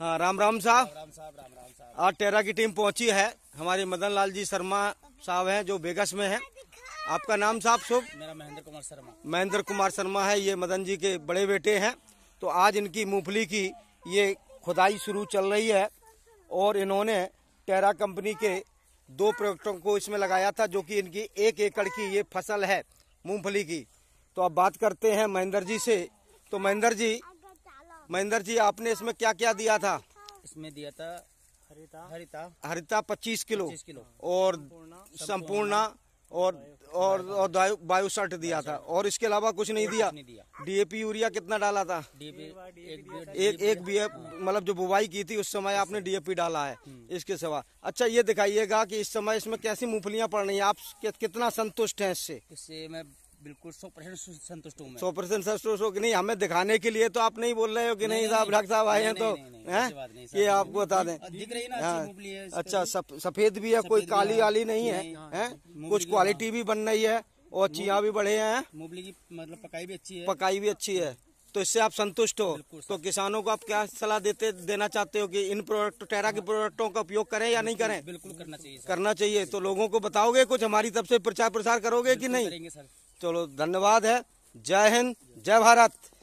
हाँ राम राम साहब राम साहब राम राम साहब आज टेरा की टीम पहुंची है हमारे मदन लाल जी शर्मा साहब हैं जो बेगस में हैं आपका नाम साहब शुभ मेरा महेंद्र कुमार शर्मा महेंद्र कुमार शर्मा है ये मदन जी के बड़े बेटे हैं तो आज इनकी मूंगफली की ये खुदाई शुरू चल रही है और इन्होंने टेरा कंपनी के दो प्रोडक्टों को इसमें लगाया था जो कि इनकी एक एकड़ की ये फसल है मूँगफली की तो अब बात करते हैं महेंद्र जी से तो महेंद्र जी महेंद्र जी आपने इसमें क्या क्या दिया था इसमें दिया था हरिता हरिता हरिता पच्चीस किलो किलो और संपूर्णा और और और बायो दिया था और इसके अलावा कुछ नहीं दिया डीएपी यूरिया कितना डाला था एक एक भी मतलब जो बुवाई की थी उस समय आपने डीएपी डाला है हम्म। इसके सिवा अच्छा ये दिखाइएगा कि इस समय इसमें कैसी मूंगफलियां पड़ रही हैं आप कितना संतुष्ट हैं इससे इससे मैं बिल्कुल सौ परसेंट संतुष्ट हूँ सौ परसेंट संतुष्ट हो कि नहीं हमें दिखाने के लिए तो आप नहीं बोल रहे हो कि नहीं साहब डॉक्टर साहब आए हैं तो है ये आपको बता दें हाँ। अच्छा सफेद भी है कोई काली वाली नहीं है हाँ, हाँ। कुछ क्वालिटी भी बन रही है और चिया भी बढ़े हैं मूंगफली की मतलब पकाई भी अच्छी है पकाई भी अच्छी है तो इससे आप संतुष्ट हो तो किसानों को आप क्या सलाह देते देना चाहते हो कि इन प्रोडक्ट टेरा के प्रोडक्टों का उपयोग करें या नहीं करें बिल्कुल करना चाहिए करना चाहिए तो लोगों को बताओगे कुछ हमारी तरफ से प्रचार प्रसार करोगे कि नहीं चलो धन्यवाद है जय हिंद जय भारत